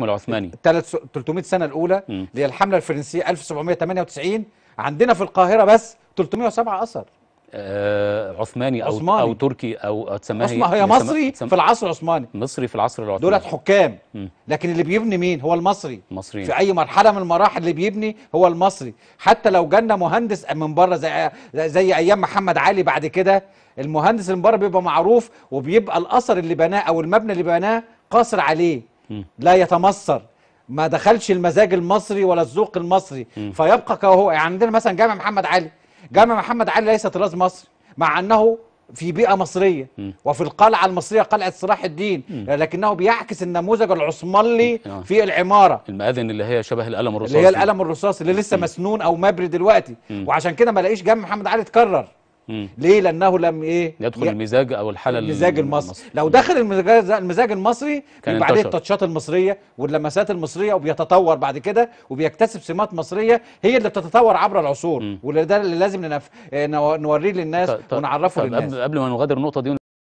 الحكم العثماني 300 سنه الاولى اللي هي الحمله الفرنسيه 1798 عندنا في القاهره بس 307 اثر آه عثماني, او عثماني. او تركي او تسميها هي مصري تسم... في العصر العثماني مصري في العصر العثماني دولت حكام م. لكن اللي بيبني مين هو المصري مصري في اي مرحله من المراحل اللي بيبني هو المصري حتى لو جالنا مهندس من بره زي زي ايام محمد علي بعد كده المهندس اللي من بره بيبقى معروف وبيبقى الاثر اللي بناه او المبنى اللي بناه قاصر عليه لا يتمصر ما دخلش المزاج المصري ولا الذوق المصري م. فيبقى كهو يعني عندنا مثلا جامع محمد علي جامع محمد علي ليس طراز مصري مع انه في بيئه مصريه م. وفي القلعه المصريه قلعه صلاح الدين م. لكنه بيعكس النموذج العثماني آه. في العماره المآذن اللي هي شبه القلم الرصاصي اللي هي القلم الرصاصي اللي لسه مسنون او مبري دلوقتي وعشان كده ما لاقيش جامع محمد علي اتكرر ليه لانه لم ايه يدخل المزاج او الحاله المزاج المصري, المصري. لو دخل المزاج المزاج المصري يبقى عليه التاتشات المصريه واللمسات المصريه وبيتطور بعد كده وبيكتسب سمات مصريه هي اللي بتتطور عبر العصور وده اللي لازم ننف... نوريه للناس ونعرفه للناس قبل ما نغادر النقطه دي